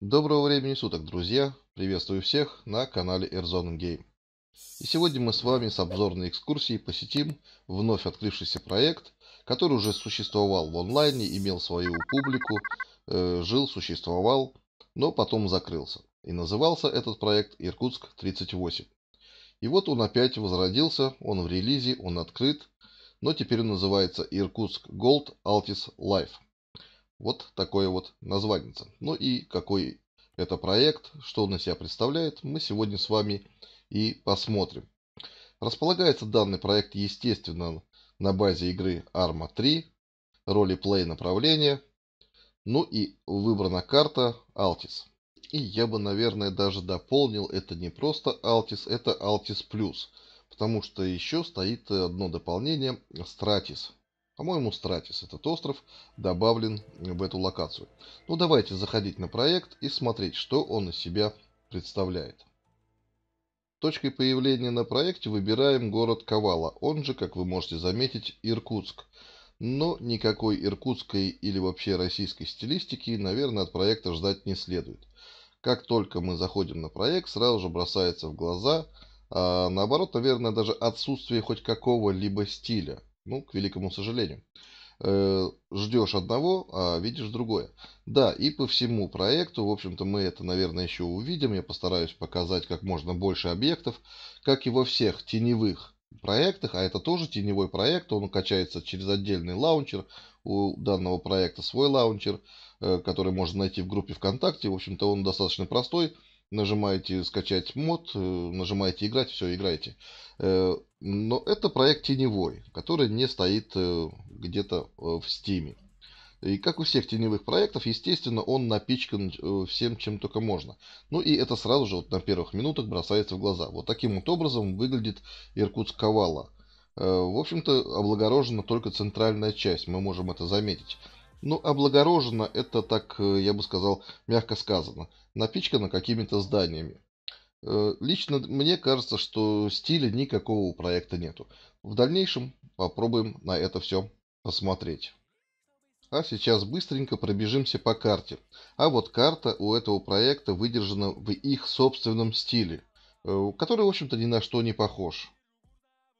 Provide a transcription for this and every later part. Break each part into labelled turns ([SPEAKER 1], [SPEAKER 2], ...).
[SPEAKER 1] Доброго времени суток, друзья! Приветствую всех на канале Airzone Game. И сегодня мы с вами с обзорной экскурсией посетим вновь открывшийся проект, который уже существовал в онлайне, имел свою публику, э, жил, существовал, но потом закрылся. И назывался этот проект Иркутск 38. И вот он опять возродился, он в релизе, он открыт, но теперь он называется Иркутск Gold Altis Life. Вот такое вот название. Ну и какой это проект, что он из себя представляет, мы сегодня с вами и посмотрим. Располагается данный проект, естественно, на базе игры Arma 3, роли-плей направления, ну и выбрана карта Altis. И я бы, наверное, даже дополнил, это не просто Altis, это Altis Plus, потому что еще стоит одно дополнение Stratis. По-моему, Стратис, этот остров, добавлен в эту локацию. Ну, давайте заходить на проект и смотреть, что он из себя представляет. Точкой появления на проекте выбираем город Кавала, он же, как вы можете заметить, Иркутск. Но никакой иркутской или вообще российской стилистики, наверное, от проекта ждать не следует. Как только мы заходим на проект, сразу же бросается в глаза, а наоборот, наверное, даже отсутствие хоть какого-либо стиля. Ну, к великому сожалению. Э, Ждешь одного, а видишь другое. Да, и по всему проекту, в общем-то, мы это, наверное, еще увидим. Я постараюсь показать как можно больше объектов, как и во всех теневых проектах, а это тоже теневой проект, он качается через отдельный лаунчер, у данного проекта свой лаунчер, э, который можно найти в группе ВКонтакте, в общем-то он достаточно простой, нажимаете скачать мод, э, нажимаете играть, все, играете. Но это проект теневой, который не стоит э, где-то э, в стиме. И как у всех теневых проектов, естественно, он напичкан э, всем, чем только можно. Ну и это сразу же вот на первых минутах бросается в глаза. Вот таким вот образом выглядит Иркутск Ковала. В общем-то, облагорожена только центральная часть, мы можем это заметить. Ну, облагорожена это так, я бы сказал, мягко сказано. напичкана какими-то зданиями. Э, лично мне кажется, что стиля никакого у проекта нету. В дальнейшем попробуем на это все посмотреть. А сейчас быстренько пробежимся по карте. А вот карта у этого проекта выдержана в их собственном стиле, э, который, в общем-то, ни на что не похож.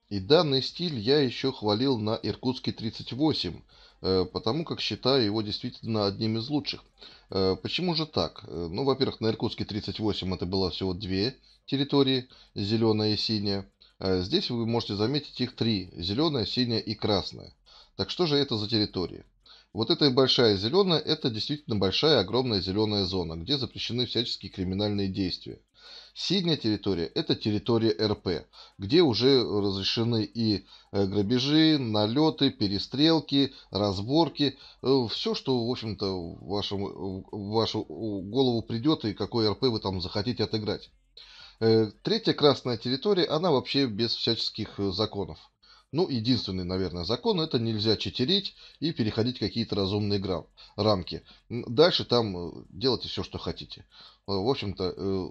[SPEAKER 1] И данный стиль я еще хвалил на Иркутске 38, Э, потому как считаю его действительно одним из лучших. Э, почему же так? Э, ну, во-первых, на Иркутске 38 это было всего две территории, зеленая и синяя. Здесь вы можете заметить их три, зеленая, синяя и красная. Так что же это за территории? Вот эта большая зеленая – это действительно большая, огромная зеленая зона, где запрещены всяческие криминальные действия. Синяя территория – это территория РП, где уже разрешены и э, грабежи, налеты, перестрелки, разборки. Э, все, что, в общем-то, в вашу, голову придет и какой РП вы там захотите отыграть. Э, третья красная территория, она вообще без всяческих законов. Ну, единственный, наверное, закон – это нельзя читерить и переходить какие-то разумные грам, рамки. Дальше там делайте все, что хотите. В общем-то,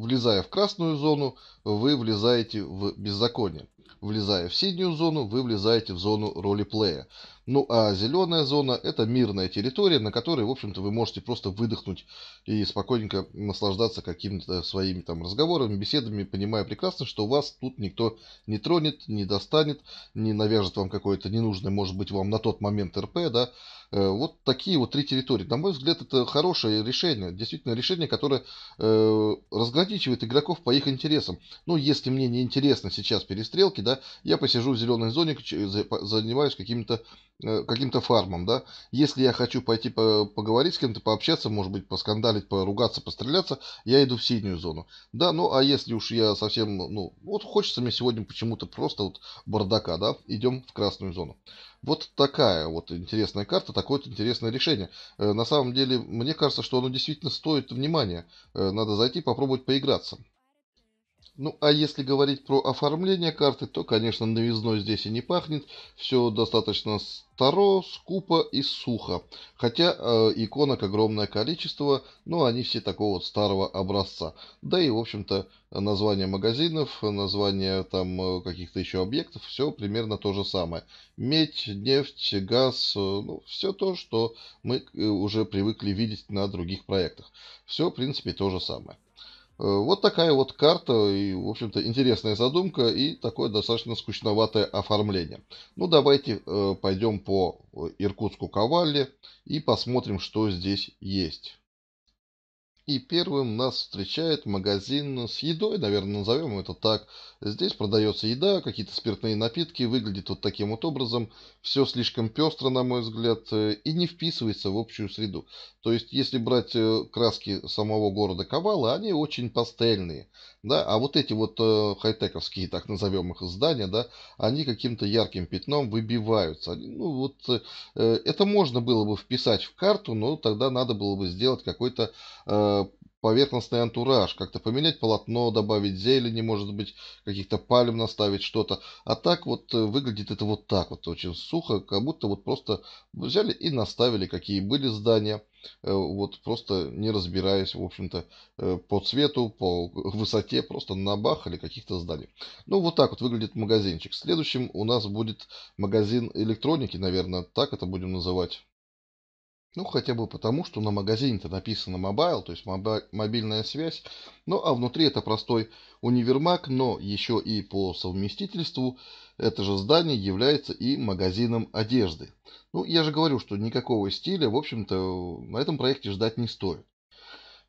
[SPEAKER 1] Влезая в красную зону, вы влезаете в беззаконие. Влезая в синюю зону, вы влезаете в зону ролеплея. Ну а зеленая зона – это мирная территория, на которой, в общем-то, вы можете просто выдохнуть и спокойненько наслаждаться какими-то своими там разговорами, беседами, понимая прекрасно, что вас тут никто не тронет, не достанет, не навяжет вам какое-то ненужное, может быть, вам на тот момент РП, да, э, вот такие вот три территории. На мой взгляд, это хорошее решение. Действительно, решение, которое э, разграничивает игроков по их интересам. Ну, если мне не интересно сейчас перестрелки, стрелки, да, я посижу в зеленой зоне, занимаюсь каким-то э, каким-то фармом, да. Если я хочу пойти по поговорить с кем-то, пообщаться, может быть, поскандалить, поругаться, постреляться, я иду в синюю зону. Да, ну а если уж я совсем, ну, вот хочется мне сегодня почему-то просто вот бардака, да, идем в красную зону. Вот такая вот интересная карта, такое вот интересное решение. Э, на самом деле, мне кажется, что оно действительно стоит внимания. Э, надо зайти, попробовать поиграться. Ну, а если говорить про оформление карты, то, конечно, новизной здесь и не пахнет. Все достаточно старо, скупо и сухо. Хотя э, иконок огромное количество, но они все такого вот старого образца. Да и, в общем-то, название магазинов, название там э, каких-то еще объектов, все примерно то же самое. Медь, нефть, газ, э, ну, все то, что мы э, уже привыкли видеть на других проектах. Все, в принципе, то же самое. Э, вот такая вот карта и, в общем-то, интересная задумка и такое достаточно скучноватое оформление. Ну, давайте э, пойдем по э, Иркутску Кавале и посмотрим, что здесь есть. И первым нас встречает магазин с едой, наверное, назовем это так. Здесь продается еда, какие-то спиртные напитки, выглядит вот таким вот образом. Все слишком пестро, на мой взгляд, э, и не вписывается в общую среду. То есть, если брать э, краски самого города Кавала, они очень пастельные да, а вот эти вот э, хай-тековские, так назовем их, здания, да, они каким-то ярким пятном выбиваются. Они, ну, вот э, э это можно было бы вписать в карту, но тогда надо было бы сделать какой-то э, поверхностный антураж, как-то поменять полотно, добавить зелени, может быть, каких-то пальм наставить, что-то. А так вот э, выглядит это вот так вот, очень сухо, как будто вот просто взяли и наставили, какие были здания, э, вот просто не разбираясь, в общем-то, э, по цвету, по высоте, просто набахали каких-то зданий. Ну, вот так вот выглядит магазинчик. Следующим у нас будет магазин электроники, наверное, так это будем называть. Ну, хотя бы потому, что на магазине-то написано мобайл, то есть мобильная связь. Ну, а внутри это простой универмаг, но еще и по совместительству это же здание является и магазином одежды. Ну, я же говорю, что никакого стиля, в общем-то, на этом проекте ждать не стоит.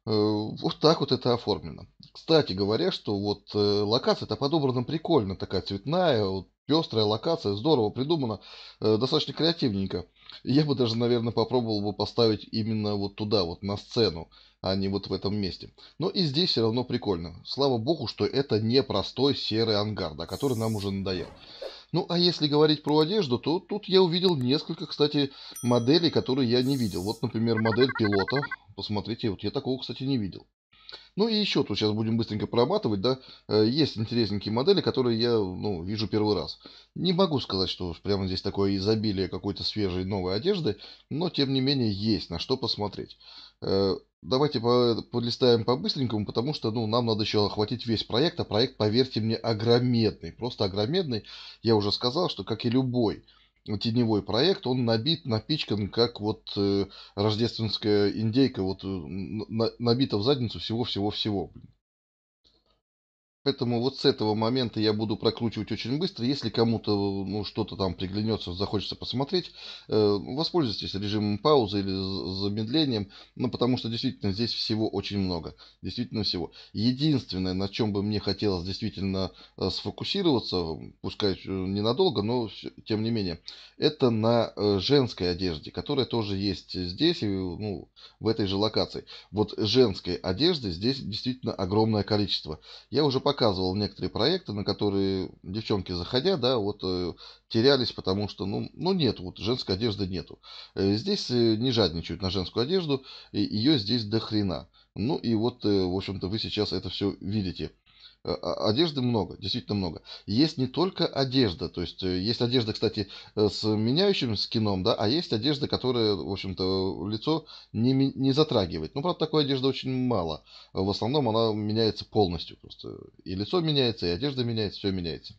[SPEAKER 1] Э, вот так вот это оформлено. Кстати говоря, что вот э, локация-то подобрана прикольно, такая цветная, вот пестрая локация, здорово придумана, э, достаточно креативненько. Я бы даже, наверное, попробовал бы поставить именно вот туда, вот на сцену, а не вот в этом месте. Но и здесь все равно прикольно. Слава богу, что это не простой серый ангар, да, который нам уже надоел. Ну, а если говорить про одежду, то тут я увидел несколько, кстати, моделей, которые я не видел. Вот, например, модель пилота. Посмотрите, вот я такого, кстати, не видел. Ну и еще тут сейчас будем быстренько прорабатывать, да, э, есть интересненькие модели, которые я, ну, вижу первый раз. Не могу сказать, что прямо здесь такое изобилие какой-то свежей новой одежды, но тем не менее есть на что посмотреть. Э, давайте подлистаем по-быстренькому, потому что, ну, нам надо еще охватить весь проект, а проект, поверьте мне, огромедный, просто огромедный. Я уже сказал, что как и любой Э, теневой проект, он набит, напичкан, как вот э, рождественская индейка, вот э, на, набита в задницу всего-всего-всего. Блин. Поэтому вот с этого момента я буду прокручивать очень быстро. Если кому-то ну, что-то там приглянется, захочется посмотреть, э, воспользуйтесь режимом паузы или замедлением, ну, потому что действительно здесь всего очень много. Действительно всего. Единственное, на чем бы мне хотелось действительно э, сфокусироваться, пускай э, ненадолго, но тем не менее, это на э, женской одежде, которая тоже есть здесь и ну, в этой же локации. Вот женской одежды здесь действительно огромное количество. Я уже показывал некоторые проекты, на которые девчонки, заходя, да, вот э, терялись, потому что, ну, ну нет, вот женской одежды нету. Э, здесь э, не жадничают на женскую одежду, ее здесь до хрена. Ну и вот, в общем-то, вы сейчас это все видите. Э, а, одежды много, действительно много. Есть не только одежда, то есть э, есть одежда, кстати, э, с меняющим скином, да, а есть одежда, которая, в общем-то, лицо не, не затрагивает. Ну, правда, такой одежды очень мало. В основном она меняется полностью просто. И лицо меняется, и одежда меняется, все меняется.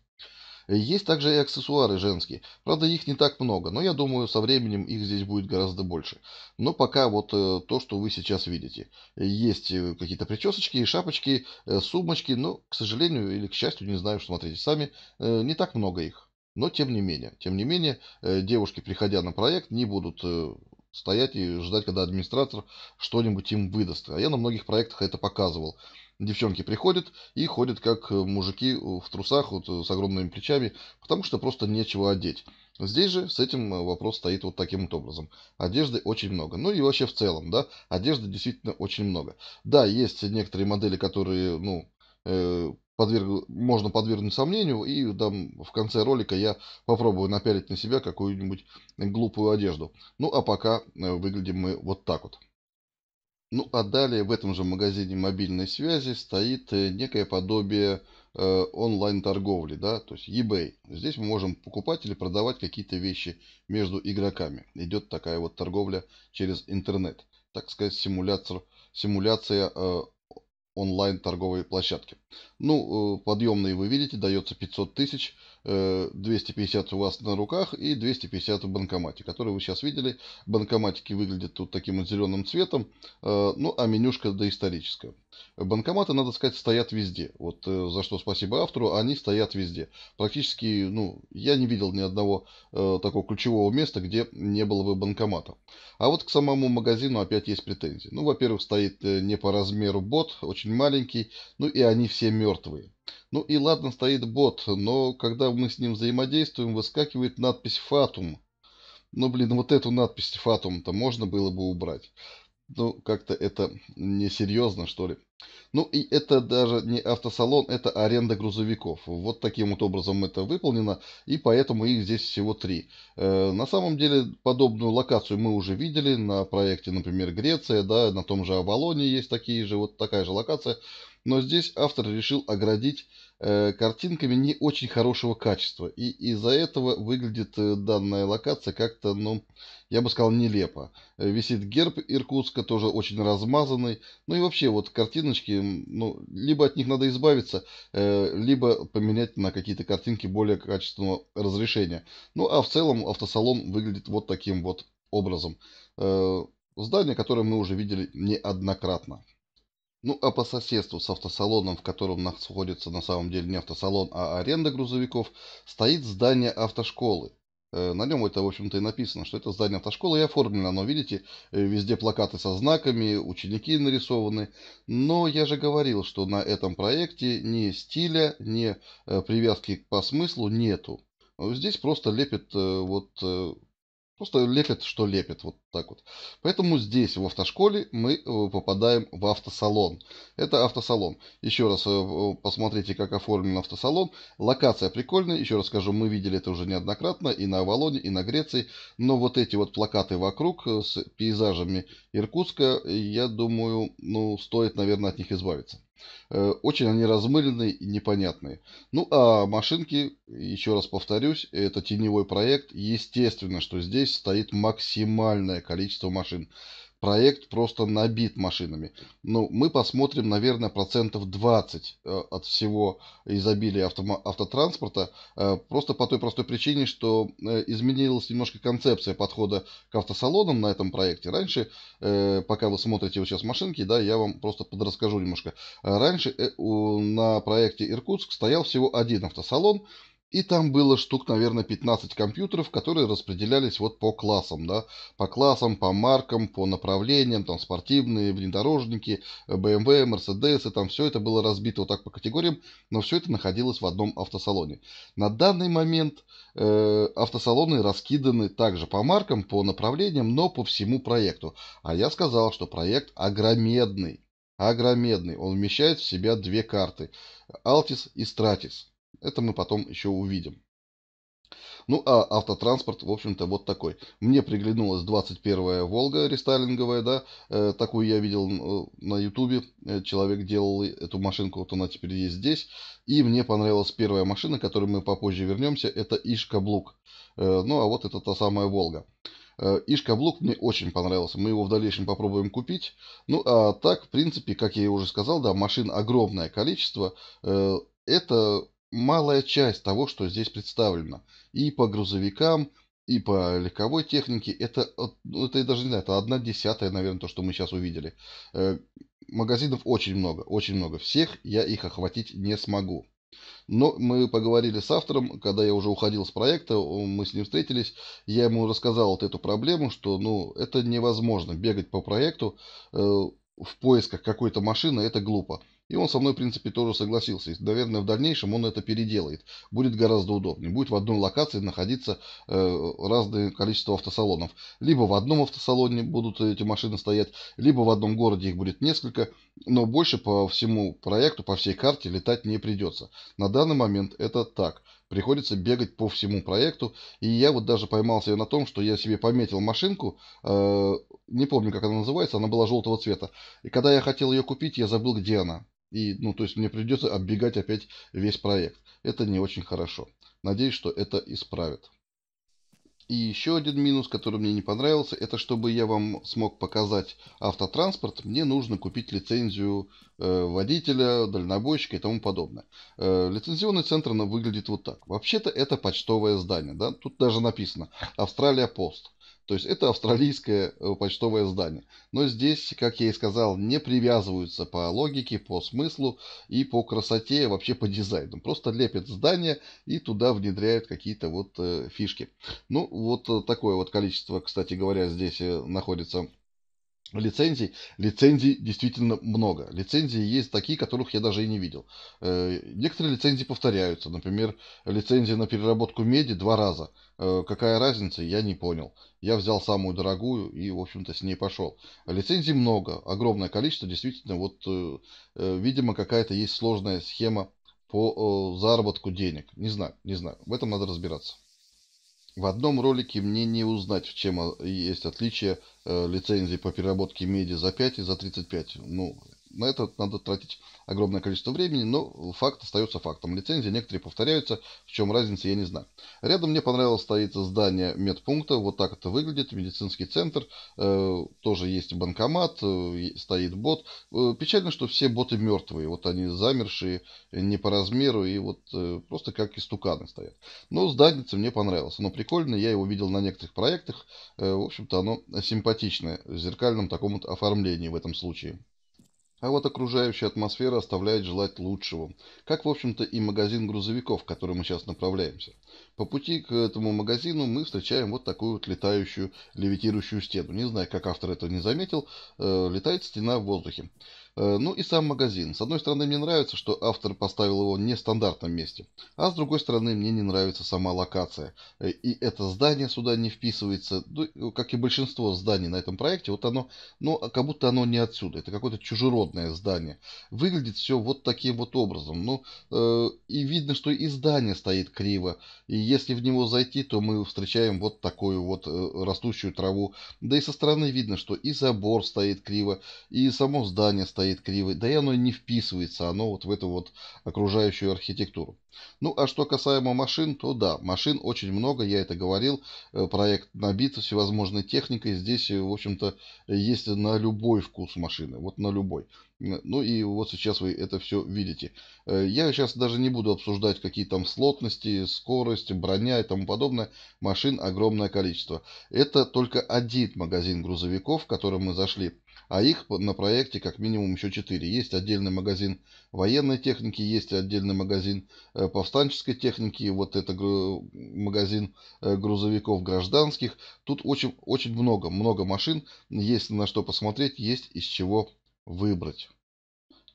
[SPEAKER 1] Есть также и аксессуары женские. Правда, их не так много, но я думаю, со временем их здесь будет гораздо больше. Но пока вот э, то, что вы сейчас видите. Есть э, какие-то причесочки, шапочки, э, сумочки, но, к сожалению или к счастью, не знаю, смотрите сами, не так много их. Но тем не менее, тем не менее, девушки, приходя на проект, не будут стоять и ждать, когда администратор что-нибудь им выдаст. А я на многих проектах это показывал. Девчонки приходят и ходят как э, мужики э, в трусах вот, э, с огромными плечами, потому что просто нечего одеть. Здесь же с этим вопрос стоит вот таким вот образом. Одежды очень много. Ну и вообще в целом, да, одежды действительно очень много. Да, есть некоторые модели, которые, ну, подверг, можно подвергнуть сомнению, и там в конце ролика я попробую напялить на себя какую-нибудь глупую одежду. Ну а пока э, выглядим мы вот так вот. Ну а далее в этом же магазине мобильной связи стоит э, некое подобие э, онлайн-торговли, да, то есть eBay. Здесь мы можем покупать или продавать какие-то вещи между игроками. Идет такая вот торговля через интернет. Так сказать, симулятор, симуляция э, онлайн торговой площадке. Ну, э, подъемные вы видите, дается 500 тысяч. 250 э, у вас на руках и 250 в банкомате, которые вы сейчас видели. Банкоматики выглядят тут таким вот зеленым цветом, э, ну а менюшка доисторическая. Банкоматы, надо сказать, стоят везде. Вот э, за что спасибо автору, они стоят везде. Практически, ну, я не видел ни одного такого ключевого места, где не было бы банкомата. А вот к самому магазину опять есть претензии. Ну, во-первых, стоит не по размеру бот, очень маленький, ну и они все мертвые. Ну и ладно, стоит бот, но когда мы с ним взаимодействуем, выскакивает надпись «Фатум». Ну, блин, вот эту надпись «Фатум»-то можно было бы убрать. Ну, как-то это несерьезно, что ли. Ну, и это даже не автосалон, это аренда грузовиков. Вот таким вот образом это выполнено, и поэтому их здесь всего три. Э, на самом деле, подобную локацию мы уже видели на проекте, например, Греция, да, на том же Авалоне есть такие же, вот такая же локация но здесь автор решил оградить э, картинками не очень хорошего качества, и из-за этого выглядит э, данная локация как-то, ну, я бы сказал, нелепо. Э, висит герб Иркутска, тоже очень размазанный, ну и вообще вот картиночки, ну, либо от них надо избавиться, э, либо поменять на какие-то картинки более качественного разрешения. Ну, а в целом автосалон выглядит вот таким вот образом. Э, здание, которое мы уже видели неоднократно. Ну а по соседству с автосалоном, в котором находится на самом деле не автосалон, а аренда грузовиков, стоит здание автошколы. Э, на нем это, в общем-то, и написано, что это здание автошколы и оформлено. но видите, э, везде плакаты со знаками, ученики нарисованы. Но я же говорил, что на этом проекте ни стиля, ни э, привязки по смыслу нету. Здесь просто лепят вот Просто лепят, что лепят, вот так вот. Поэтому здесь, в автошколе, мы э, попадаем в автосалон. Это автосалон. Еще раз э, э, посмотрите, как оформлен автосалон. Локация прикольная. Еще раз скажу, мы видели это уже неоднократно и на Авалоне, и на Греции. Но вот эти вот плакаты вокруг с пейзажами Иркутска, я думаю, ну, стоит, наверное, от них избавиться. Э, очень они размыленные и непонятные. Ну, а машинки, еще раз повторюсь, это теневой проект. Естественно, что здесь стоит максимальное количество машин проект просто набит машинами. Ну, мы посмотрим, наверное, процентов 20 э, от всего изобилия авто, автотранспорта, э, просто по той простой причине, что э, изменилась немножко концепция подхода к автосалонам на этом проекте. Раньше, пока вы смотрите вот сейчас машинки, да, я вам просто подрасскажу немножко. Раньше на проекте Иркутск стоял всего один автосалон, и там было штук, наверное, 15 компьютеров, которые распределялись вот по классам, да, по классам, по маркам, по направлениям, там спортивные внедорожники, BMW, Mercedes, и там все это было разбито вот так по категориям, но все это находилось в одном автосалоне. На данный момент э, автосалоны раскиданы также по маркам, по направлениям, но по всему проекту. А я сказал, что проект огромедный, огромедный, он вмещает в себя две карты, Altis и Stratis. Это мы потом еще увидим. Ну, а автотранспорт, в общем-то, вот такой. Мне приглянулась 21-я «Волга» рестайлинговая, да, э, такую я видел э, на ютубе, э, человек делал эту машинку, вот она теперь есть здесь. И мне понравилась первая машина, к которой мы попозже вернемся, это «Ишкаблук». Э, ну, а вот это та самая «Волга». Э, Ишкаблук мне очень понравился. Мы его в дальнейшем попробуем купить. Ну, а так, в принципе, как я и уже сказал, да, машин огромное количество. Это малая часть того, что здесь представлено. И по грузовикам, и по легковой технике. Это, ну, это я даже не знаю, это одна десятая, наверное, то, что мы сейчас увидели. Э, магазинов очень много, очень много. Всех я их охватить не смогу. Но мы поговорили с автором, когда я уже уходил с проекта, мы с ним встретились, я ему рассказал вот эту проблему, что ну это невозможно бегать по проекту э, в поисках какой-то машины, это глупо. И он со мной, в принципе, тоже согласился. И, наверное, в дальнейшем он это переделает. Будет гораздо удобнее. Будет в одной локации находиться э, разное количество автосалонов. Либо в одном автосалоне будут эти машины стоять, либо в одном городе их будет несколько. Но больше по всему проекту, по всей карте летать не придется. На данный момент это так приходится бегать по всему проекту. И я вот даже поймался на том, что я себе пометил машинку, э, не помню, как она называется, она была желтого цвета. И когда я хотел ее купить, я забыл, где она. И, ну, то есть мне придется оббегать опять весь проект. Это не очень хорошо. Надеюсь, что это исправит. И еще один минус, который мне не понравился, это чтобы я вам смог показать автотранспорт, мне нужно купить лицензию э, водителя, дальнобойщика и тому подобное. Э, лицензионный центр выглядит вот так. Вообще-то это почтовое здание. Да? Тут даже написано Австралия Пост. То есть это австралийское э, почтовое здание. Но здесь, как я и сказал, не привязываются по логике, по смыслу и по красоте, а вообще по дизайну. Просто лепят здание и туда внедряют какие-то вот э, фишки. Ну, вот э, такое вот количество, кстати говоря, здесь находится лицензий. Лицензий действительно много. Лицензии есть такие, которых я даже и не видел. Э, некоторые лицензии повторяются. Например, лицензия на переработку меди два раза. Э, какая разница, я не понял. Я взял самую дорогую и, в общем-то, с ней пошел. Лицензий много, огромное количество. Действительно, вот, э, видимо, какая-то есть сложная схема по заработку денег. Не знаю, не знаю. В этом надо разбираться. В одном ролике мне не узнать, в чем а, есть отличие э, лицензии по переработке меди за 5 и за 35. Ну, на это надо тратить огромное количество времени, но факт остается фактом. Лицензии некоторые повторяются, в чем разница, я не знаю. Рядом мне понравилось стоит здание медпункта, вот так это выглядит, медицинский центр, э, тоже есть банкомат, э, стоит бот. Э, печально, что все боты мертвые, вот они замершие, не по размеру и вот просто как истуканы стоят. Но здание мне понравилось, оно прикольное, я его видел на некоторых проектах, в общем-то оно симпатичное в зеркальном таком вот оформлении в этом случае. А вот окружающая атмосфера оставляет желать лучшего, как, в общем-то, и магазин грузовиков, в который мы сейчас направляемся. По пути к этому магазину мы встречаем вот такую вот летающую, левитирующую стену. Не знаю, как автор этого не заметил, э, летает стена в воздухе. Э, ну и сам магазин. С одной стороны, мне нравится, что автор поставил его не в стандартном месте. А с другой стороны, мне не нравится сама локация. Э, и это здание сюда не вписывается, ну, э, как и большинство зданий на этом проекте. Вот оно, но ну, а, как будто оно не отсюда. Это какое-то чужеродное здание. Выглядит все вот таким вот образом. Ну, э, и видно, что и здание стоит криво. И если в него зайти, то мы встречаем вот такую вот э, растущую траву. Да и со стороны видно, что и забор стоит криво, и само здание стоит стоит криво, да и оно не вписывается, оно вот в эту вот окружающую архитектуру. Ну, а что касаемо машин, то да, машин очень много, я это говорил, э, проект набит всевозможной техникой, здесь, э, в общем-то, есть на любой вкус машины, вот на любой. Ну и вот сейчас вы это все видите. Э, я сейчас даже не буду обсуждать, какие там слотности, скорость, броня и тому подобное. Машин огромное количество. Это только один магазин грузовиков, в который мы зашли а их на проекте как минимум еще четыре. Есть отдельный магазин военной техники, есть отдельный магазин э, повстанческой техники, вот это магазин э, грузовиков гражданских. Тут очень, очень много, много машин, есть на что посмотреть, есть из чего выбрать.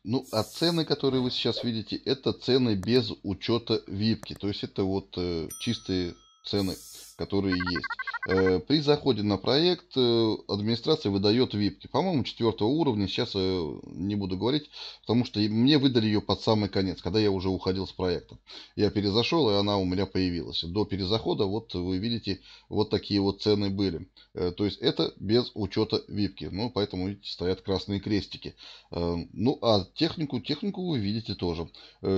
[SPEAKER 1] Ну, а цены, которые вы сейчас видите, это цены без учета випки. То есть это вот э, чистые цены которые есть. Э, при заходе на проект э, администрация выдает випки. По-моему, четвертого уровня, сейчас э, не буду говорить, потому что мне выдали ее под самый конец, когда я уже уходил с проекта. Я перезашел, и она у меня появилась. До перезахода, вот вы видите, вот такие вот цены были. То есть это без учета випки. Ну, поэтому видите, стоят красные крестики. Ну, а технику, технику вы видите тоже.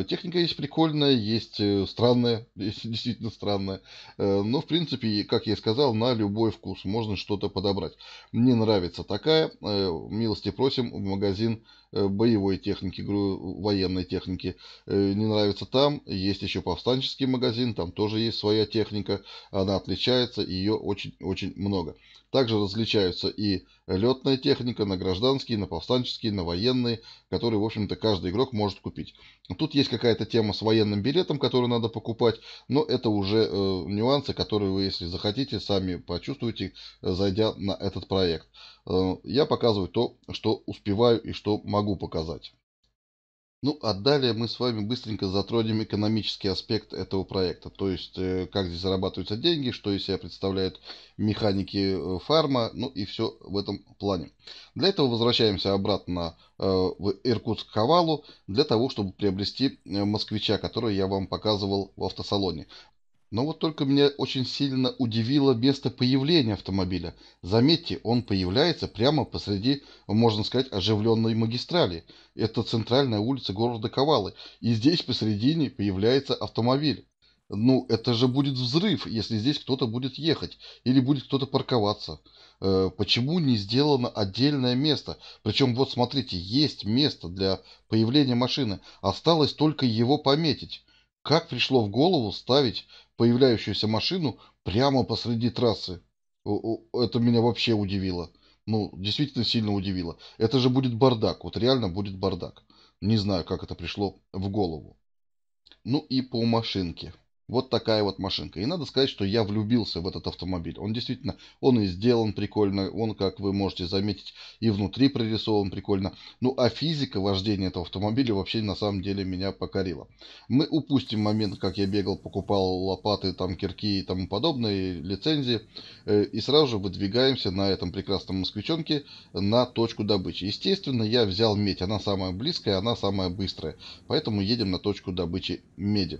[SPEAKER 1] Техника есть прикольная, есть странная, есть действительно странная. Но, в принципе, принципе, как я и сказал, на любой вкус можно что-то подобрать. Мне нравится такая. Э, милости просим в магазин э, боевой техники, военной техники. Э, не нравится там. Есть еще повстанческий магазин. Там тоже есть своя техника. Она отличается. Ее очень-очень много. Также различаются и летная техника, на гражданские, на повстанческие, на военные, которые, в общем-то, каждый игрок может купить. Тут есть какая-то тема с военным билетом, который надо покупать, но это уже э, нюансы, которые вы, если захотите, сами почувствуете, э, зайдя на этот проект. Э, я показываю то, что успеваю и что могу показать. Ну, а далее мы с вами быстренько затронем экономический аспект этого проекта, то есть э, как здесь зарабатываются деньги, что из себя представляют механики э, фарма, ну и все в этом плане. Для этого возвращаемся обратно э, в Иркутск Хавалу, для того, чтобы приобрести москвича, который я вам показывал в автосалоне. Но вот только меня очень сильно удивило место появления автомобиля. Заметьте, он появляется прямо посреди, можно сказать, оживленной магистрали. Это центральная улица города Ковалы. И здесь посредине появляется автомобиль. Ну, это же будет взрыв, если здесь кто-то будет ехать или будет кто-то парковаться. Э, почему не сделано отдельное место? Причем, вот смотрите, есть место для появления машины. Осталось только его пометить. Как пришло в голову ставить появляющуюся машину прямо посреди трассы. Это меня вообще удивило. Ну, действительно сильно удивило. Это же будет бардак, вот реально будет бардак. Не знаю, как это пришло в голову. Ну и по машинке. Вот такая вот машинка. И надо сказать, что я влюбился в этот автомобиль. Он действительно, он и сделан прикольно, он, как вы можете заметить, и внутри прорисован прикольно. Ну а физика вождения этого автомобиля вообще на самом деле меня покорила. Мы упустим момент, как я бегал, покупал лопаты, там кирки и тому подобное, лицензии. Э, и сразу же выдвигаемся на этом прекрасном москвичонке на точку добычи. Естественно, я взял медь, она самая близкая, она самая быстрая. Поэтому едем на точку добычи меди.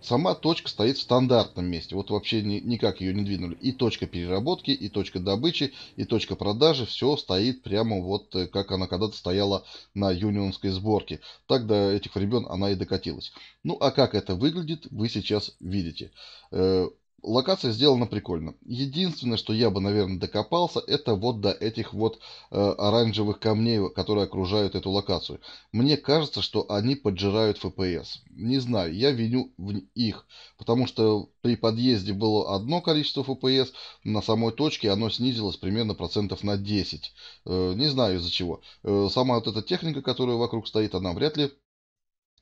[SPEAKER 1] Сама точка стоит в стандартном месте. Вот вообще ни, никак ее не двинули. И точка переработки, и точка добычи, и точка продажи. Все стоит прямо вот э, как она когда-то стояла на юнионской сборке. Так до этих времен она и докатилась. Ну а как это выглядит, вы сейчас видите. Э, Локация сделана прикольно. Единственное, что я бы, наверное, докопался, это вот до этих вот э, оранжевых камней, которые окружают эту локацию. Мне кажется, что они поджирают FPS. Не знаю, я виню в их, потому что при подъезде было одно количество FPS, на самой точке оно снизилось примерно процентов на 10. Э, не знаю из-за чего. Э, сама вот эта техника, которая вокруг стоит, она вряд ли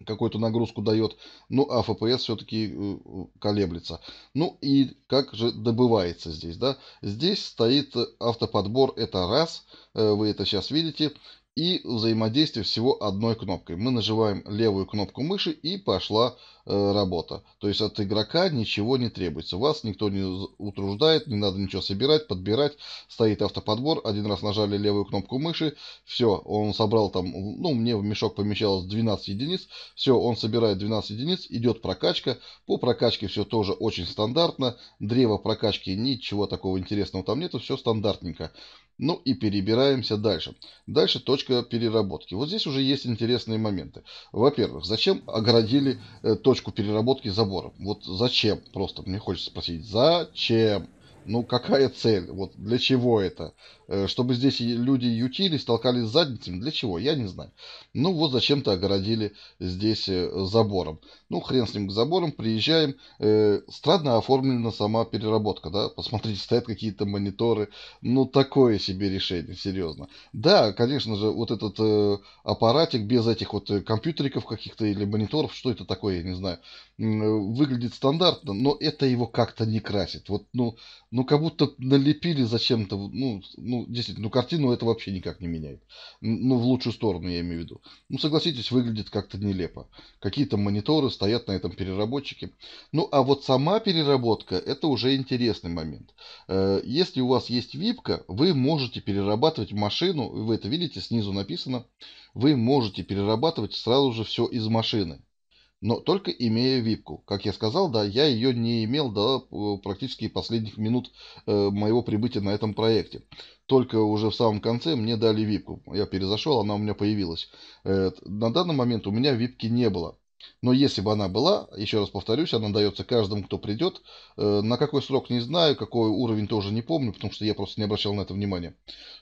[SPEAKER 1] какую-то нагрузку дает. Ну, а FPS все-таки э, колеблется. Ну и как же добывается здесь, да? Здесь стоит автоподбор, это раз, э, вы это сейчас видите, и взаимодействие всего одной кнопкой. Мы нажимаем левую кнопку мыши и пошла Э, работа. То есть от игрока ничего не требуется. Вас никто не утруждает, не надо ничего собирать, подбирать. Стоит автоподбор, один раз нажали левую кнопку мыши, все, он собрал там, ну, мне в мешок помещалось 12 единиц, все, он собирает 12 единиц, идет прокачка. По прокачке все тоже очень стандартно, древо прокачки ничего такого интересного там нету, все стандартненько. Ну и перебираемся дальше. Дальше точка переработки. Вот здесь уже есть интересные моменты. Во-первых, зачем оградили э, то? точку переработки забора. Вот зачем? Просто мне хочется спросить, зачем? Ну, какая цель? Вот для чего это? Э, чтобы здесь люди ютились, толкались задницами. Для чего? Я не знаю. Ну вот зачем-то огородили здесь э, забором. Ну хрен с ним к заборам, приезжаем. Э, странно оформлена сама переработка, да? Посмотрите, стоят какие-то мониторы. Ну такое себе решение, серьезно. Да, конечно же, вот этот аппаратик без этих вот компьютериков каких-то или мониторов, что это такое, я не знаю, выглядит стандартно, но это его как-то не красит. Вот, ну, ну как будто налепили зачем-то, ну, ну ну, действительно, ну, картину это вообще никак не меняет. Ну, в лучшую сторону я имею в виду. Ну, согласитесь, выглядит как-то нелепо. Какие-то мониторы стоят на этом переработчике. Ну, а вот сама переработка, это уже интересный момент. Э, если у вас есть випка, вы можете перерабатывать машину, вы это видите, снизу написано, вы можете перерабатывать сразу же все из машины но только имея випку. Как я сказал, да, я ее не имел до практически последних минут э, моего прибытия на этом проекте только уже в самом конце мне дали випку. Я перезашел, она у меня появилась. На данный момент у меня випки не было. Но если бы она была, еще раз повторюсь, она дается каждому, кто придет. Э, на какой срок не знаю, какой уровень тоже не помню, потому что я просто не обращал на это внимания.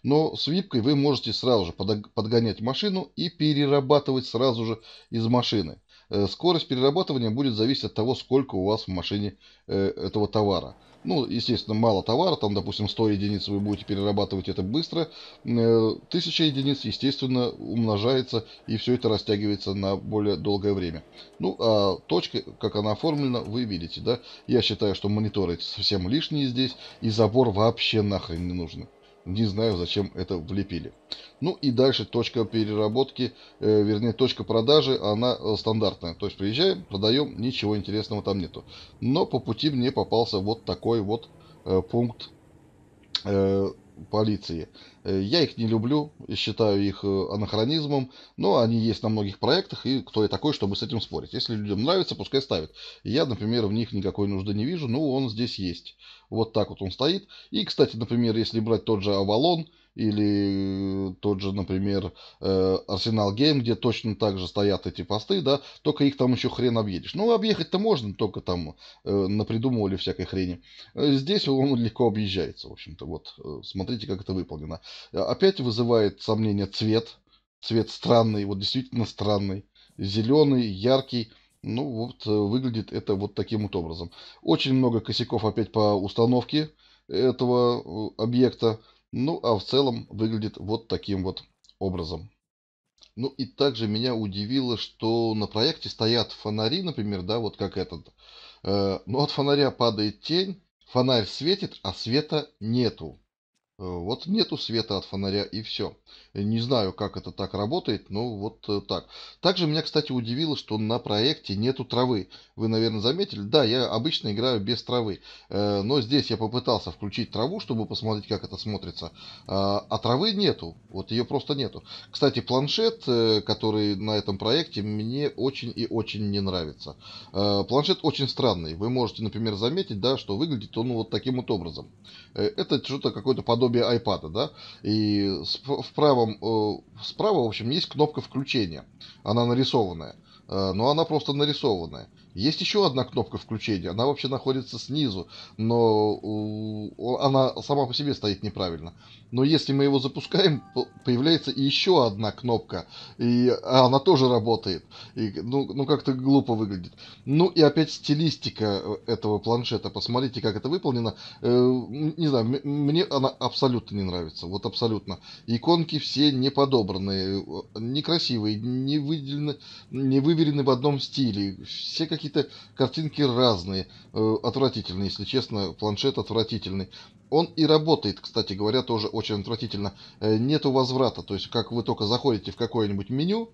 [SPEAKER 1] Но с випкой вы можете сразу же подгонять машину и перерабатывать сразу же из машины. Э, скорость перерабатывания будет зависеть от того, сколько у вас в машине э, этого товара. Ну, естественно, мало товара, там, допустим, 100 единиц вы будете перерабатывать это быстро. 1000 э, единиц, естественно, умножается, и все это растягивается на более долгое время. Ну, а точка, как она оформлена, вы видите, да? Я считаю, что мониторы совсем лишние здесь, и забор вообще нахрен не нужен. Не знаю, зачем это влепили. Ну и дальше точка переработки, э, вернее точка продажи, она э, стандартная. То есть приезжаем, продаем, ничего интересного там нету. Но по пути мне попался вот такой вот э, пункт э, полиции. Э, я их не люблю, считаю их э, анахронизмом, но они есть на многих проектах, и кто я такой, чтобы с этим спорить. Если людям нравится, пускай ставят. Я, например, в них никакой нужды не вижу, но он здесь есть. Вот так вот он стоит. И, кстати, например, если брать тот же Авалон или тот же, например, Арсенал э, Гейм, где точно так же стоят эти посты, да, только их там еще хрен объедешь. Ну, объехать-то можно, только там э, напридумывали всякой хрени. Э, здесь он легко объезжается, в общем-то. Вот, смотрите, как это выполнено. Опять вызывает сомнение цвет. Цвет странный, вот действительно странный. Зеленый, яркий ну вот, э, выглядит это вот таким вот образом. Очень много косяков опять по установке этого э, объекта. Ну, а в целом выглядит вот таким вот образом. Ну и также меня удивило, что на проекте стоят фонари, например, да, вот как этот. Э, Но ну, от фонаря падает тень, фонарь светит, а света нету. Э, вот нету света от фонаря и все. Не знаю, как это так работает, но вот э, так. Также меня, кстати, удивило, что на проекте нету травы. Вы, наверное, заметили? Да, я обычно играю без травы. Э, но здесь я попытался включить траву, чтобы посмотреть, как это смотрится. А, а травы нету. Вот ее просто нету. Кстати, планшет, который на этом проекте, мне очень и очень не нравится. Планшет очень странный. Вы можете, например, заметить, да, что выглядит он вот таким вот образом. Это что-то какое-то подобие подобие iPad, да, и в правом, э, справа, в общем, есть кнопка включения, она нарисованная, э, но она просто нарисованная. Есть еще одна кнопка включения, она вообще находится снизу, но она сама по себе стоит неправильно. Но если мы его запускаем, появляется еще одна кнопка, и она тоже работает. И, ну, ну как-то глупо выглядит. Ну и опять стилистика э, этого планшета, посмотрите, как это выполнено. Э, не знаю, мне она абсолютно не нравится, вот абсолютно. Иконки все не э, некрасивые, не выделены, не выверены в одном стиле. Все как какие-то картинки разные, э, отвратительные, если честно, планшет отвратительный. Он и работает, кстати говоря, тоже очень отвратительно. Э, нету возврата, то есть как вы только заходите в какое-нибудь меню,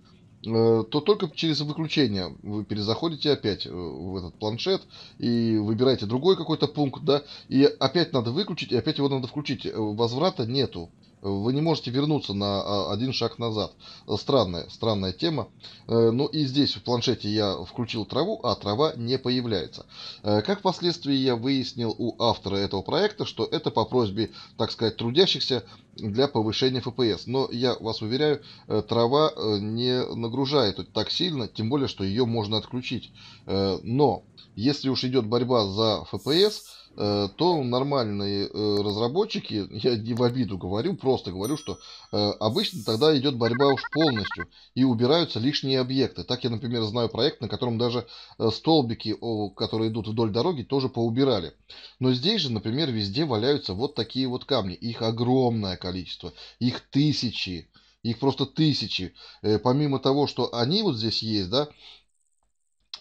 [SPEAKER 1] э, то только через выключение вы перезаходите опять в этот планшет и выбираете другой какой-то пункт, да, и опять надо выключить, и опять его надо включить. Возврата нету. Вы не можете вернуться на а, один шаг назад. Странная, странная тема. Э, ну и здесь в планшете я включил траву, а трава не появляется. Э, как впоследствии я выяснил у автора этого проекта, что это по просьбе, так сказать, трудящихся для повышения FPS. Но я вас уверяю, э, трава не нагружает так сильно, тем более, что ее можно отключить. Но если уж идет борьба за FPS, Э, то нормальные э, разработчики, я не в обиду говорю, просто говорю, что э, обычно тогда идет борьба уж полностью, и убираются лишние объекты. Так я, например, знаю проект, на котором даже столбики, которые идут вдоль дороги, тоже поубирали. Но здесь же, например, везде валяются вот такие вот камни. Их огромное количество, их тысячи. Их просто тысячи. Помимо того, что они вот здесь есть, да,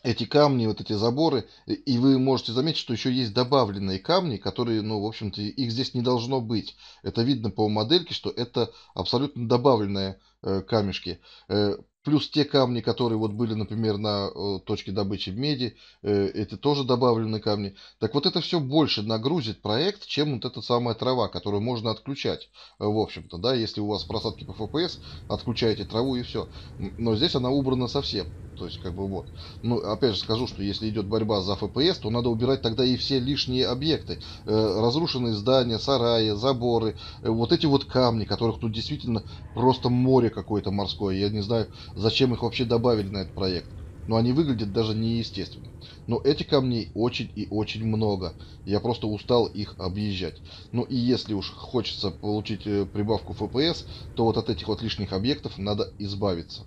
[SPEAKER 1] эти камни, вот эти заборы, и вы можете заметить, что еще есть добавленные камни, которые, ну, в общем-то, их здесь не должно быть. Это видно по модельке, что это абсолютно добавленные э, камешки. Э, Плюс те камни, которые вот были, например, на э, точке добычи меди, э, это тоже добавлены камни. Так вот это все больше нагрузит проект, чем вот эта самая трава, которую можно отключать, э, в общем-то, да, если у вас просадки по FPS, отключаете траву и все. Но здесь она убрана совсем, то есть как бы вот. Ну, опять же скажу, что если идет борьба за FPS, то надо убирать тогда и все лишние объекты. Разрушенные здания, сараи, заборы, вот эти вот камни, которых тут действительно просто море какое-то морское, я не знаю, зачем их вообще добавили на этот проект. Но ну, они выглядят даже неестественно. Но этих камней очень и очень много. Я просто устал их объезжать. Ну и если уж хочется получить э, прибавку FPS, то вот от этих вот лишних объектов надо избавиться.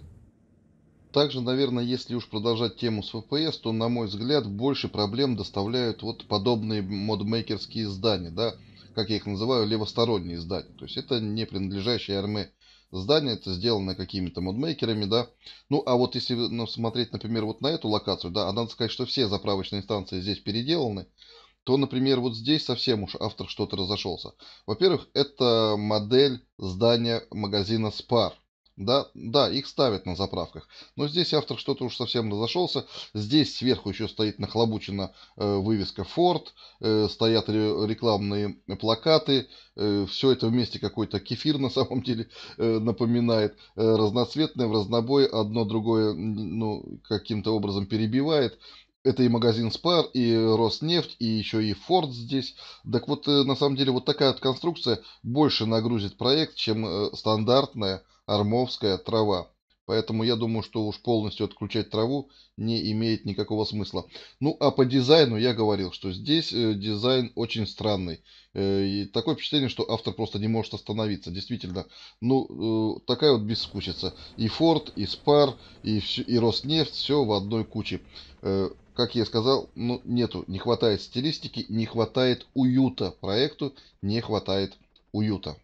[SPEAKER 1] Также, наверное, если уж продолжать тему с FPS, то, на мой взгляд, больше проблем доставляют вот подобные модмейкерские здания, да, как я их называю, левосторонние здания. То есть это не принадлежащие армии здание, это сделано какими-то модмейкерами, да. Ну, а вот если ну, смотреть, например, вот на эту локацию, да, а надо сказать, что все заправочные станции здесь переделаны, то, например, вот здесь совсем уж автор что-то разошелся. Во-первых, это модель здания магазина Spar – да, да, их ставят на заправках. Но здесь автор что-то уж совсем разошелся. Здесь сверху еще стоит нахлобучена э, вывеска Ford, э, стоят ре рекламные плакаты. Э, все это вместе какой-то кефир на самом деле э, напоминает. Э, разноцветное, в разнобой, одно другое ну, каким-то образом перебивает. Это и магазин Спар, и Роснефть, и еще и Форд здесь. Так вот, э, на самом деле, вот такая вот конструкция больше нагрузит проект, чем э, стандартная армовская трава. Поэтому я думаю, что уж полностью отключать траву не имеет никакого смысла. Ну, а по дизайну я говорил, что здесь э, дизайн очень странный. Э, и такое впечатление, что автор просто не может остановиться. Действительно, ну, э, такая вот бескусица. И Форд, и Спар, и, и Роснефть, все в одной куче. Как я сказал, ну, нету, не хватает стилистики, не хватает уюта проекту, не хватает уюта.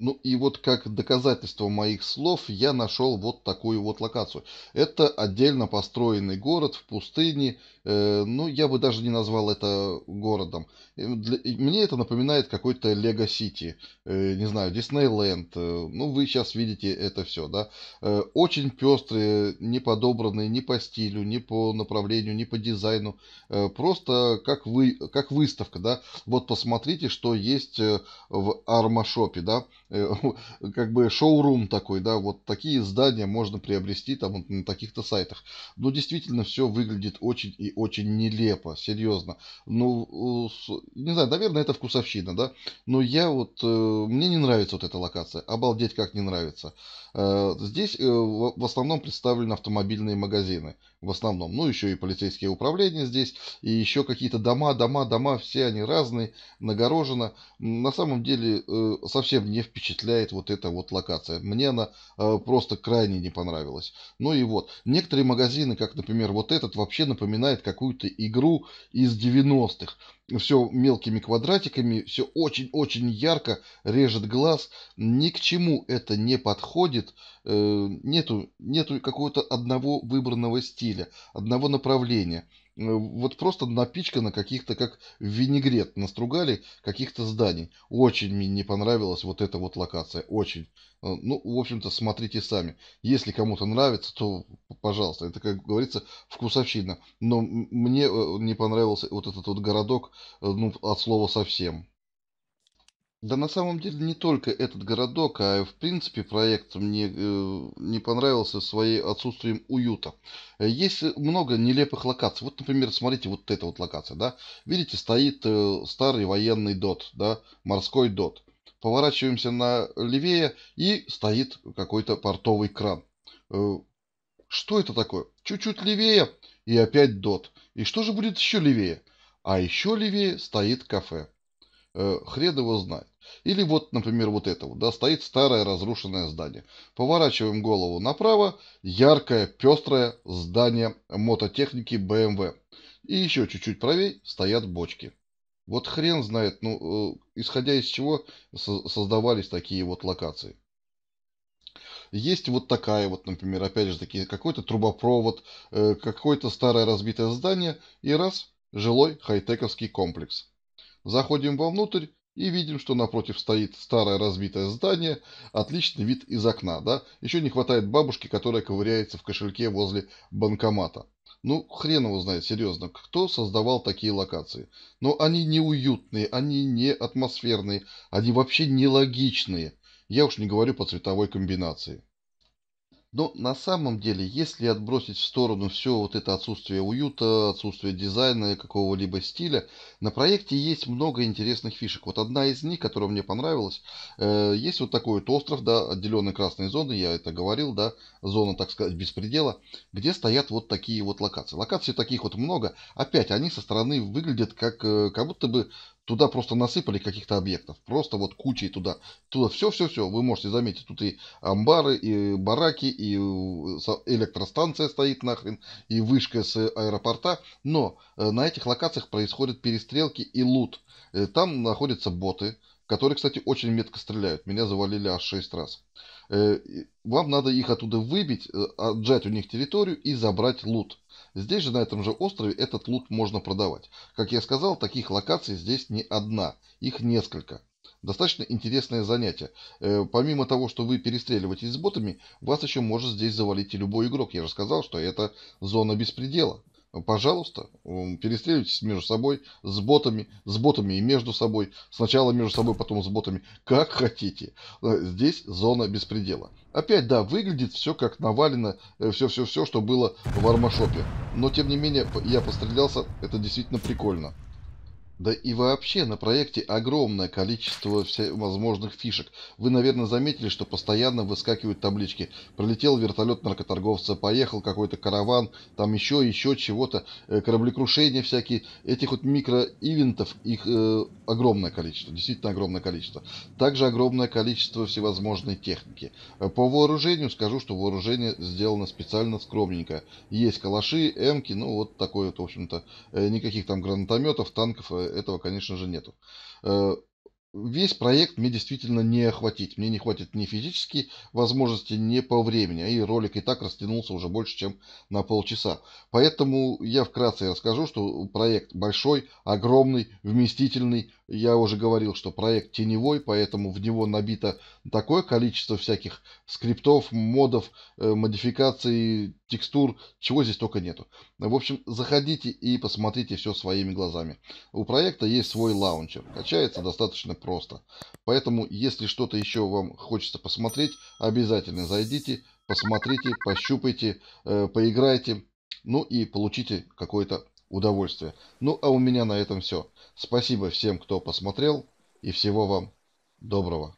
[SPEAKER 1] Ну и вот как доказательство моих слов я нашел вот такую вот локацию. Это отдельно построенный город в пустыне. Э, ну, я бы даже не назвал это городом. Э, для, мне это напоминает какой-то Лего Сити. Э, не знаю, Диснейленд. Э, ну, вы сейчас видите это все, да. Э, очень пестрые, не подобранные ни по стилю, ни по направлению, ни по дизайну. Э, просто как, вы, как выставка, да. Вот посмотрите, что есть э, в Армашопе, да Э, как бы шоурум такой, да, вот такие здания можно приобрести там на таких-то сайтах. Но действительно все выглядит очень и очень нелепо, серьезно. Ну, не знаю, наверное, это вкусовщина, да, но я вот, э, мне не нравится вот эта локация, обалдеть как не нравится. Э, здесь в основном представлены автомобильные магазины, в основном, ну, еще и полицейские управления здесь, и еще какие-то дома, дома, дома, все они разные, нагорожено. На самом деле, совсем не в впечатляет вот эта вот локация. Мне она э, просто крайне не понравилась. Ну и вот, некоторые магазины, как, например, вот этот, вообще напоминает какую-то игру из 90-х. Все мелкими квадратиками, все очень-очень ярко, режет глаз. Ни к чему это не подходит. Э, нету, нету какого-то одного выбранного стиля, одного направления. Э, вот просто напичкано каких-то, как винегрет настругали каких-то зданий. Очень мне не понравилась вот эта вот локация, очень. Э, ну, в общем-то, смотрите сами. Если кому-то нравится, то, пожалуйста, это, как говорится, вкусовщина. Но мне э, не понравился вот этот вот городок, ну, от слова совсем. Да на самом деле не только этот городок, а в принципе проект мне э, не понравился своей отсутствием уюта. Э, есть э, много нелепых локаций. Вот, например, смотрите, вот эта вот локация, да. Видите, стоит э, старый военный дот, да, морской дот. Поворачиваемся на левее и стоит какой-то портовый кран. Э, что это такое? Чуть-чуть левее и опять дот. И что же будет еще левее? А еще левее стоит кафе. Э, хрен его знает. Или вот, например, вот это вот, да, стоит старое разрушенное здание. Поворачиваем голову направо, яркое, пестрое здание мототехники BMW. Эм и еще чуть-чуть правее стоят бочки. Вот хрен знает, ну, э, исходя из чего создавались такие вот локации. Есть вот такая вот, например, опять же таки, какой-то трубопровод, э, какое-то старое разбитое здание и раз, жилой хай-тековский комплекс. Заходим вовнутрь и видим, что напротив стоит старое разбитое здание, отличный вид из окна, да? Еще не хватает бабушки, которая ковыряется в кошельке возле банкомата. Ну, хрен его знает, серьезно, кто создавал такие локации. Но они неуютные, они не атмосферные, они вообще нелогичные. Я уж не говорю по цветовой комбинации. Но на самом деле, если отбросить в сторону все вот это отсутствие уюта, отсутствие дизайна и какого-либо стиля, на проекте есть много интересных фишек. Вот одна из них, которая мне понравилась, э, есть вот такой вот остров, да, отделенный красной зоной, я это говорил, да, зона, так сказать, беспредела, где стоят вот такие вот локации. Локаций таких вот много. Опять, они со стороны выглядят как, э, как будто бы Туда просто насыпали каких-то объектов, просто вот кучей туда. Туда все-все-все, вы можете заметить, тут и амбары, и бараки, и э, электростанция стоит нахрен, и вышка с аэропорта. Но э, на этих локациях происходят перестрелки и лут. Э, там находятся боты, которые, кстати, очень метко стреляют. Меня завалили аж 6 раз. Вам надо их оттуда выбить, отжать у них территорию и забрать лут. Здесь же, на этом же острове, этот лут можно продавать. Как я сказал, таких локаций здесь не одна, их несколько. Достаточно интересное занятие. Э, помимо того, что вы перестреливаетесь с ботами, вас еще может здесь завалить и любой игрок. Я же сказал, что это зона беспредела. Пожалуйста, перестреливайтесь между собой, с ботами, с ботами и между собой. Сначала между собой, потом с ботами. Как хотите. Э, здесь зона беспредела. Опять, да, выглядит все как навалено, э, все-все-все, что было в армашопе. Но, тем не менее, я пострелялся, это действительно прикольно. Да и вообще на проекте огромное количество всевозможных фишек. Вы, наверное, заметили, что постоянно выскакивают таблички. Пролетел вертолет наркоторговца, поехал какой-то караван, там еще, еще чего-то, э, кораблекрушения всякие. Этих вот микроивентов, их э, огромное количество, действительно огромное количество. Также огромное количество всевозможной техники. Э, по вооружению скажу, что вооружение сделано специально скромненько. Есть калаши, эмки, ну вот такое вот, в общем-то, э, никаких там гранатометов, танков этого, конечно же, нету. Э, весь проект мне действительно не охватить. Мне не хватит ни физически возможности, ни по времени. И ролик и так растянулся уже больше, чем на полчаса. Поэтому я вкратце расскажу, что проект большой, огромный, вместительный, я уже говорил, что проект теневой, поэтому в него набито такое количество всяких скриптов, модов, э, модификаций, текстур, чего здесь только нету. В общем, заходите и посмотрите все своими глазами. У проекта есть свой лаунчер, качается достаточно просто. Поэтому, если что-то еще вам хочется посмотреть, обязательно зайдите, посмотрите, пощупайте, э, поиграйте, ну и получите какое-то удовольствие. Ну, а у меня на этом все. Спасибо всем, кто посмотрел, и всего вам доброго.